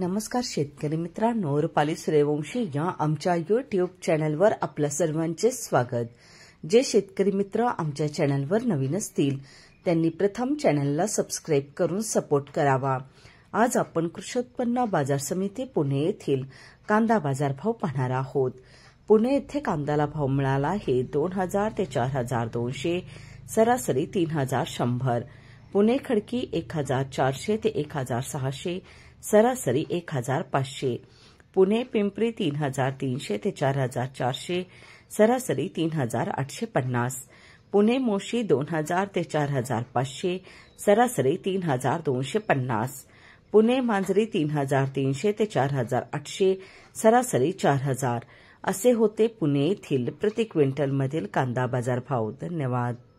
नमस्कार शेतकरी मित्रांनो रुपाली सूर्यवंशी या आमच्या युट्यूब चॅनलवर आपल्या सर्वांचे स्वागत जे शेतकरी मित्र आमच्या चॅनलवर नवीन असतील त्यांनी प्रथम चॅनलला सबस्क्राईब करून सपोर्ट करावा आज आपण कृषी उत्पन्न बाजार समिती पुणे येथील कांदा बाजारभाव पाहणार आहोत पुणे येथे कांद्याला भाव मिळाला आहे दोन हजार ते चार हजार दोनशे सरासरी तीन हजार शंभर पुणे खडकी एक हजार चारशे ते एक हजार सहाशे सरासरी एक हजार पाचशे पुणे पिंपरी तीन हजार तीनशे ते चार हजार चारशे सरासरी तीन हजार आठशे पन्नास पुणे मोशी दोन हजार ते चार हजार पाचशे सरासरी तीन हजार दोनशे पन्नास पुणे मांजरी तीन हजार तीनशे ते चार हजार आठशे सरासरी चार हजार असे होते पुणे येथील प्रति क्विंटलमधील कांदा बाजारभाव धन्यवाद